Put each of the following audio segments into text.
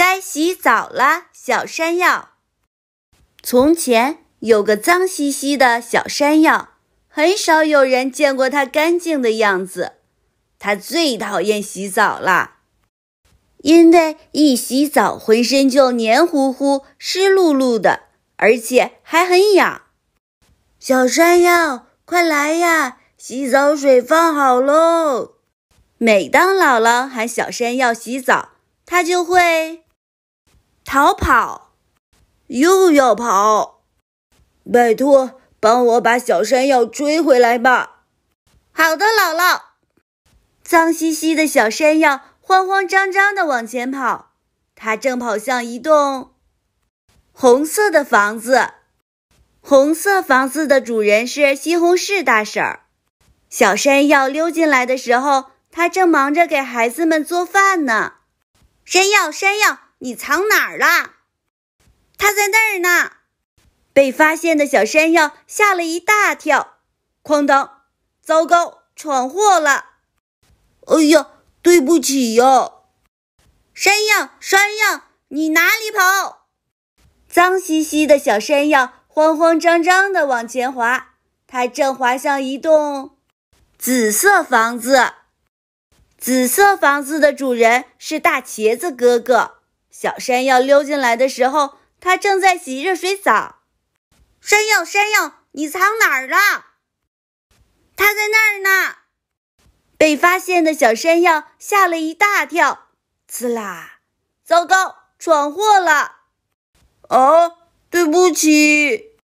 该洗澡啦，小山药。从前有个脏兮兮的小山药，很少有人见过它干净的样子。它最讨厌洗澡了，因为一洗澡浑身就黏糊糊、湿漉漉的，而且还很痒。小山药，快来呀！洗澡水放好喽。每当姥姥喊小山药洗澡，它就会。逃跑，又要跑！拜托，帮我把小山药追回来吧。好的，姥姥。脏兮兮的小山药慌慌张张的往前跑，它正跑向一栋红色的房子。红色房子的主人是西红柿大婶儿。小山药溜进来的时候，他正忙着给孩子们做饭呢。山药，山药。你藏哪儿啦？他在那儿呢！被发现的小山药吓了一大跳，哐当！糟糕，闯祸了！哎呀，对不起哟。山药，山药，你哪里跑？脏兮兮的小山药慌慌张张的往前滑，它正滑向一栋紫色房子。紫色房子的主人是大茄子哥哥。小山药溜进来的时候，它正在洗热水澡。山药，山药，你藏哪儿了？它在那儿呢。被发现的小山药吓了一大跳，呲啦！糟糕，闯祸了！哦，对不起。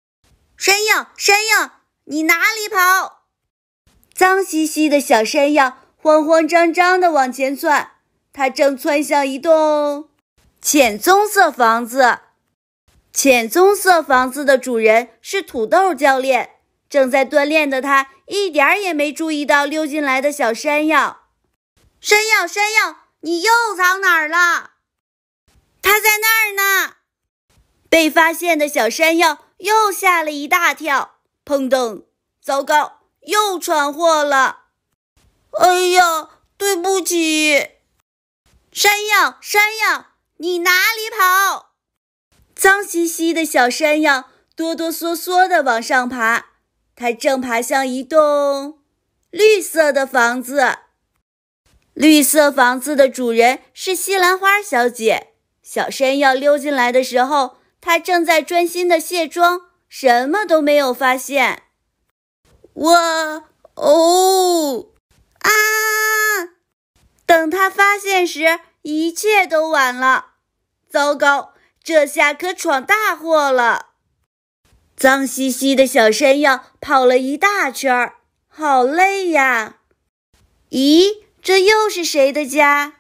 山药，山药，你哪里跑？脏兮兮的小山药慌慌张张的往前窜，它正窜向一栋。浅棕色房子，浅棕色房子的主人是土豆教练，正在锻炼的他一点也没注意到溜进来的小山药。山药，山药，你又藏哪儿了？他在那儿呢。被发现的小山药又吓了一大跳，砰噔！糟糕，又闯祸了。哎呀，对不起。山药，山药。你哪里跑？脏兮兮的小山药哆哆嗦嗦的往上爬，它正爬向一栋绿色的房子。绿色房子的主人是西兰花小姐。小山药溜进来的时候，她正在专心的卸妆，什么都没有发现。哇哦啊！等她发现时。一切都晚了，糟糕，这下可闯大祸了！脏兮兮的小山药跑了一大圈儿，好累呀！咦，这又是谁的家？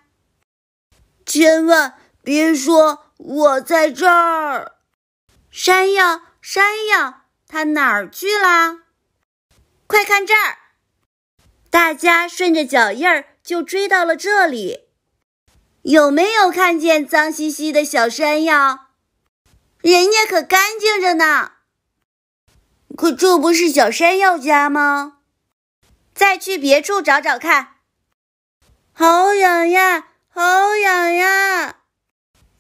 千万别说我在这儿！山药，山药，它哪儿去啦？快看这儿！大家顺着脚印儿就追到了这里。有没有看见脏兮兮的小山药？人家可干净着呢。可这不是小山药家吗？再去别处找找看。好痒呀，好痒呀！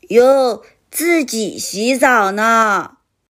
哟，自己洗澡呢。